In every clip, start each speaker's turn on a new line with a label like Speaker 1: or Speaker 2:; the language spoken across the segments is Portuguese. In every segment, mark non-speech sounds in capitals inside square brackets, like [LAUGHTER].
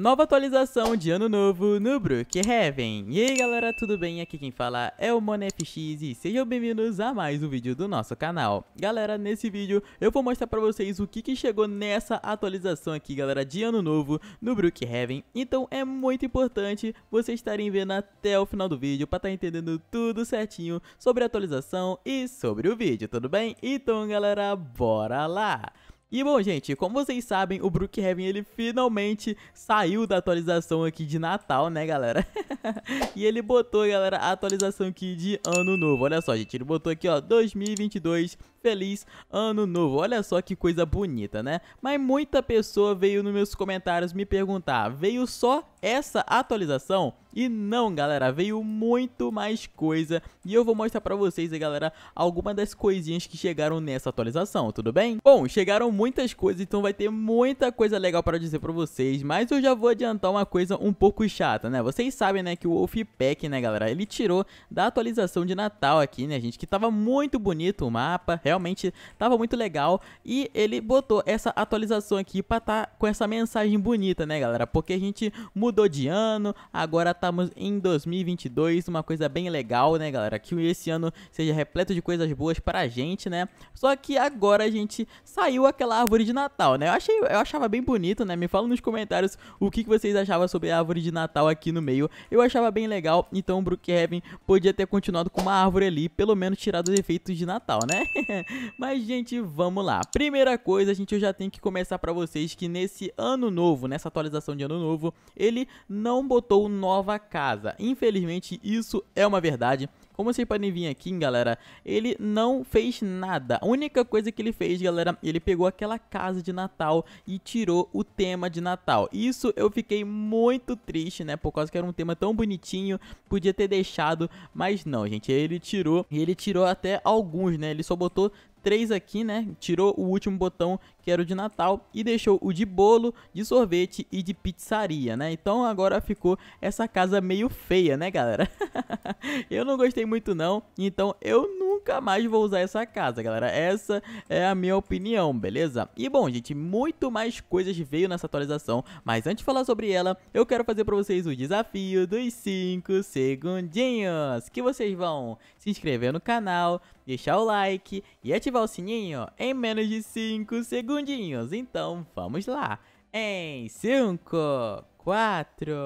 Speaker 1: Nova atualização de ano novo no Brookhaven. E aí galera, tudo bem? Aqui quem fala é o MoneFX e sejam bem-vindos a mais um vídeo do nosso canal. Galera, nesse vídeo eu vou mostrar pra vocês o que, que chegou nessa atualização aqui, galera, de ano novo no Brookhaven. Então é muito importante vocês estarem vendo até o final do vídeo pra estar tá entendendo tudo certinho sobre a atualização e sobre o vídeo, tudo bem? Então galera, bora lá! E bom, gente, como vocês sabem, o Brookhaven ele finalmente saiu da atualização aqui de Natal, né, galera? [LAUGHS] e ele botou, galera, a atualização aqui de Ano Novo. Olha só, gente, ele botou aqui, ó, 2022 Feliz Ano Novo. Olha só que coisa bonita, né? Mas muita pessoa veio nos meus comentários me perguntar: veio só essa atualização? E não, galera, veio muito mais coisa e eu vou mostrar pra vocês aí, galera, algumas das coisinhas que chegaram nessa atualização, tudo bem? Bom, chegaram muitas coisas, então vai ter muita coisa legal pra dizer pra vocês, mas eu já vou adiantar uma coisa um pouco chata, né? Vocês sabem, né, que o Wolf Pack, né, galera, ele tirou da atualização de Natal aqui, né, gente, que tava muito bonito o mapa, realmente tava muito legal. E ele botou essa atualização aqui pra tá com essa mensagem bonita, né, galera? Porque a gente mudou de ano, agora estamos em 2022, uma coisa bem legal, né, galera? Que esse ano seja repleto de coisas boas pra gente, né? Só que agora a gente saiu aquela árvore de Natal, né? Eu, achei, eu achava bem bonito, né? Me fala nos comentários o que, que vocês achavam sobre a árvore de Natal aqui no meio. Eu achava bem legal, então o Brookhaven podia ter continuado com uma árvore ali, pelo menos tirado os efeitos de Natal, né? [LAUGHS] [LAUGHS] Mas, gente, vamos lá. Primeira coisa, gente, eu já tenho que começar para vocês que nesse ano novo, nessa atualização de ano novo, ele não botou nova casa. Infelizmente, isso é uma verdade. Como vocês podem vir aqui, galera, ele não fez nada. A única coisa que ele fez, galera, ele pegou aquela casa de Natal e tirou o tema de Natal. Isso eu fiquei muito triste, né, por causa que era um tema tão bonitinho, podia ter deixado, mas não, gente, ele tirou, e ele tirou até alguns, né, ele só botou três aqui, né? Tirou o último botão que era o de Natal e deixou o de bolo, de sorvete e de pizzaria, né? Então agora ficou essa casa meio feia, né, galera? [LAUGHS] eu não gostei muito não, então eu nunca mais vou usar essa casa, galera. Essa é a minha opinião, beleza? E bom, gente, muito mais coisas veio nessa atualização, mas antes de falar sobre ela, eu quero fazer para vocês o desafio dos 5 segundinhos, que vocês vão se inscrever no canal, deixar o like e ativar o sininho em menos de 5 segundinhos. Então vamos lá! Em 5, 4,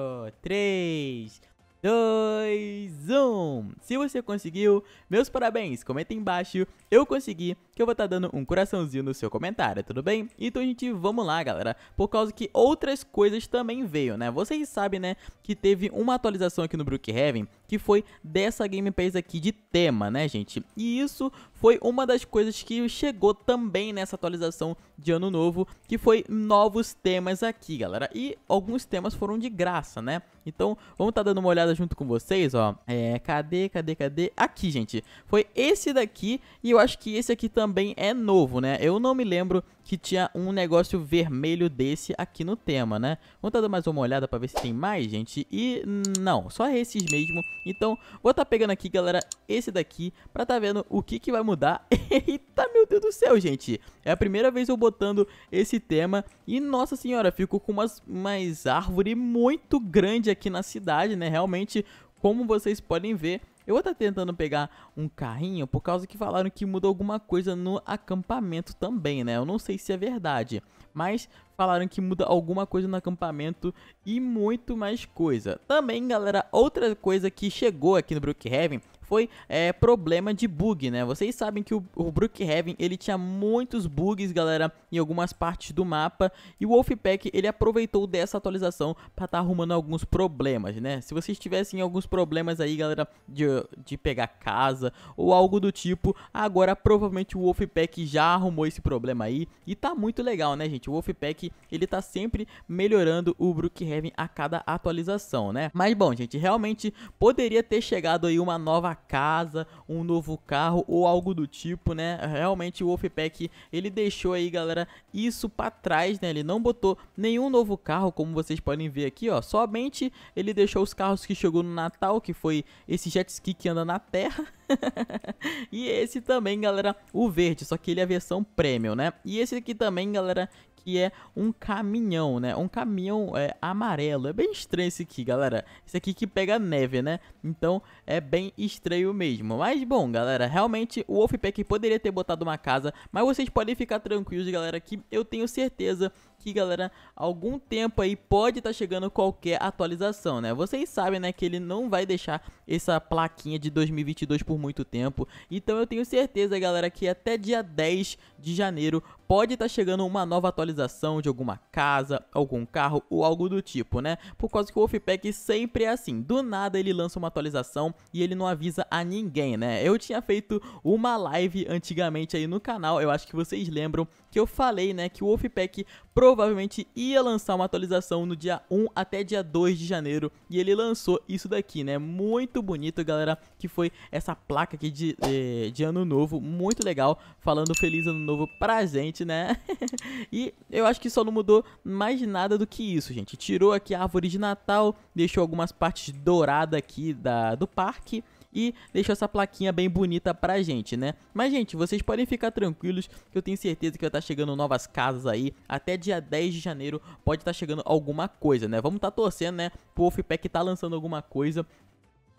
Speaker 1: 3, 2, 1. Se você conseguiu, meus parabéns. Comenta embaixo, eu consegui, que eu vou estar tá dando um coraçãozinho no seu comentário, tudo bem? Então, gente, vamos lá, galera. Por causa que outras coisas também veio, né? Vocês sabem, né, que teve uma atualização aqui no Brookhaven, que foi dessa gameplays aqui de tema, né, gente? E isso foi uma das coisas que chegou também nessa atualização de ano novo, que foi novos temas aqui, galera. E alguns temas foram de graça, né? Então, vamos estar tá dando uma olhada junto com vocês, ó. É, cadê, cadê, cadê? Aqui, gente. Foi esse daqui e eu acho que esse aqui também é novo, né? Eu não me lembro que tinha um negócio vermelho desse aqui no tema, né? Vamos estar tá dando mais uma olhada pra ver se tem mais, gente. E não, só esses mesmo. Então, vou estar tá pegando aqui, galera, esse daqui pra tá vendo o que que vai mudar mudar. [LAUGHS] Eita, meu Deus do céu, gente. É a primeira vez eu botando esse tema e, nossa senhora, ficou com umas, umas árvores muito grande aqui na cidade, né? Realmente, como vocês podem ver, eu vou estar tentando pegar um carrinho por causa que falaram que mudou alguma coisa no acampamento também, né? Eu não sei se é verdade mas falaram que muda alguma coisa no acampamento e muito mais coisa. Também, galera, outra coisa que chegou aqui no Brookhaven foi é, problema de bug, né? Vocês sabem que o, o Brookhaven ele tinha muitos bugs, galera, em algumas partes do mapa e o Wolfpack ele aproveitou dessa atualização para estar tá arrumando alguns problemas, né? Se vocês tivessem alguns problemas aí, galera, de, de pegar casa ou algo do tipo, agora provavelmente o Wolfpack já arrumou esse problema aí e tá muito legal, né, gente? gente. O Wolfpack, ele tá sempre melhorando o Brookhaven a cada atualização, né? Mas bom, gente, realmente poderia ter chegado aí uma nova casa, um novo carro ou algo do tipo, né? Realmente o Wolfpack, ele deixou aí, galera, isso para trás, né? Ele não botou nenhum novo carro, como vocês podem ver aqui, ó. Somente ele deixou os carros que chegou no Natal, que foi esse jet ski que anda na terra. [LAUGHS] e esse também, galera, o verde, só que ele é a versão premium, né? E esse aqui também, galera, que é um caminhão, né? Um caminhão é, amarelo. É bem estranho esse aqui, galera. Esse aqui que pega neve, né? Então é bem estranho mesmo. Mas bom, galera, realmente o Wolfpack poderia ter botado uma casa, mas vocês podem ficar tranquilos, galera, que eu tenho certeza que, galera, algum tempo aí pode estar tá chegando qualquer atualização, né? Vocês sabem, né, que ele não vai deixar essa plaquinha de 2022 por muito tempo. Então eu tenho certeza, galera, que até dia 10 de janeiro pode estar tá chegando uma nova atualização valorização de alguma casa, algum carro ou algo do tipo, né? Por causa que o Wolfpack sempre é assim, do nada ele lança uma atualização e ele não avisa a ninguém, né? Eu tinha feito uma live antigamente aí no canal, eu acho que vocês lembram, que eu falei, né, que o Wolfpack provavelmente ia lançar uma atualização no dia 1 até dia 2 de janeiro e ele lançou isso daqui, né? Muito bonito, galera, que foi essa placa aqui de, de, eh, de ano novo, muito legal, falando feliz ano novo pra gente, né? [LAUGHS] e eu acho que só não mudou mais nada do que isso, gente. Tirou aqui a árvore de Natal, deixou algumas partes douradas aqui da, do parque e deixou essa plaquinha bem bonita pra gente, né? Mas, gente, vocês podem ficar tranquilos que eu tenho certeza que vai estar tá chegando novas casas aí. Até dia 10 de janeiro pode estar tá chegando alguma coisa, né? Vamos estar tá torcendo, né? Pro Wolfpack tá lançando alguma coisa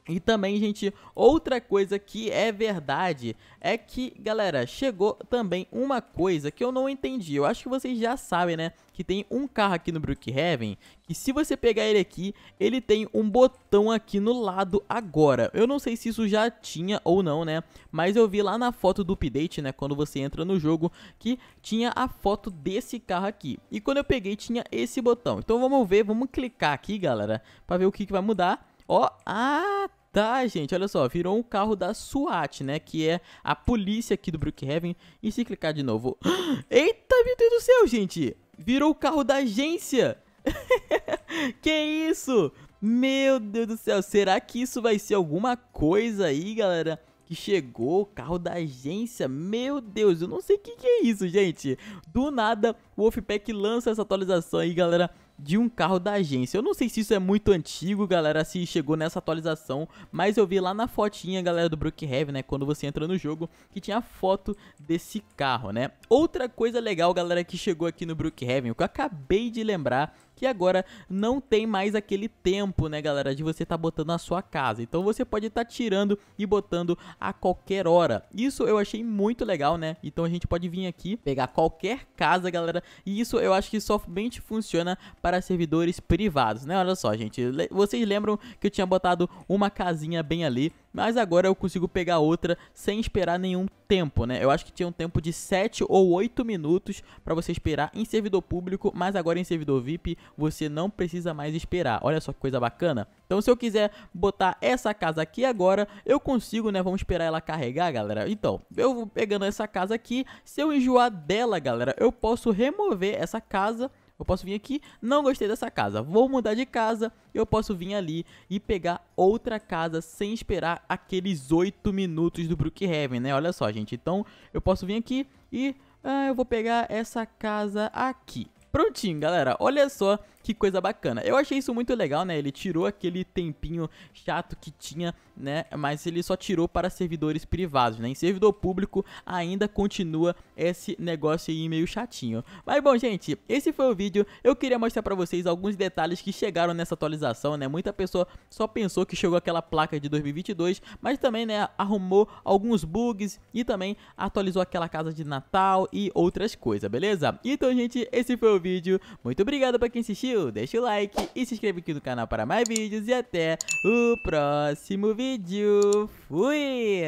Speaker 1: e também, gente, outra coisa que é verdade é que, galera, chegou também uma coisa que eu não entendi. Eu acho que vocês já sabem, né? Que tem um carro aqui no Brookhaven que se você pegar ele aqui, ele tem um botão aqui no lado agora. Eu não sei se isso já tinha ou não, né? Mas eu vi lá na foto do update, né? Quando você entra no jogo, que tinha a foto desse carro aqui. E quando eu peguei, tinha esse botão. Então vamos ver, vamos clicar aqui, galera, pra ver o que, que vai mudar. Ó, ah, tá, gente, olha só, virou um carro da SWAT, né, que é a polícia aqui do Brookhaven. E se clicar de novo... [GASPS] Eita, meu Deus do céu, gente! Virou o carro da agência! [LAUGHS] que isso? Meu Deus do céu, será que isso vai ser alguma coisa aí, galera? que chegou o carro da agência. Meu Deus, eu não sei o que, que, é isso, gente. Do nada, o Wolfpack lança essa atualização aí, galera de um carro da agência. Eu não sei se isso é muito antigo, galera, se chegou nessa atualização, mas eu vi lá na fotinha, galera, do Brookhaven, né, quando você entra no jogo, que tinha foto desse carro, né. Outra coisa legal, galera, que chegou aqui no Brookhaven, o que eu acabei de lembrar, que agora não tem mais aquele tempo, né, galera, de você estar tá botando a sua casa. Então você pode estar tá tirando e botando a qualquer hora. Isso eu achei muito legal, né? Então a gente pode vir aqui, pegar qualquer casa, galera, e isso eu acho que somente funciona para servidores privados, né? Olha só, gente, vocês lembram que eu tinha botado uma casinha bem ali mas agora eu consigo pegar outra sem esperar nenhum tempo, né? Eu acho que tinha um tempo de 7 ou 8 minutos para você esperar em servidor público, mas agora em servidor VIP você não precisa mais esperar. Olha só que coisa bacana. Então se eu quiser botar essa casa aqui agora, eu consigo, né? Vamos esperar ela carregar, galera. Então, eu vou pegando essa casa aqui, se eu enjoar dela, galera, eu posso remover essa casa eu posso vir aqui, não gostei dessa casa, vou mudar de casa, eu posso vir ali e pegar outra casa sem esperar aqueles 8 minutos do Brookhaven, né? Olha só, gente, então eu posso vir aqui e ah, eu vou pegar essa casa aqui. Prontinho, galera, olha só que coisa bacana. Eu achei isso muito legal, né? Ele tirou aquele tempinho chato que tinha, né? Mas ele só tirou para servidores privados, né? Em servidor público ainda continua esse negócio aí meio chatinho. Mas bom, gente, esse foi o vídeo. Eu queria mostrar para vocês alguns detalhes que chegaram nessa atualização, né? Muita pessoa só pensou que chegou aquela placa de 2022, mas também, né, arrumou alguns bugs e também atualizou aquela casa de Natal e outras coisas, beleza? Então, gente, esse foi o vídeo. Muito obrigado para quem assistiu curtiu, deixa o like e se inscreve aqui no canal para mais vídeos. E até o próximo vídeo. Fui!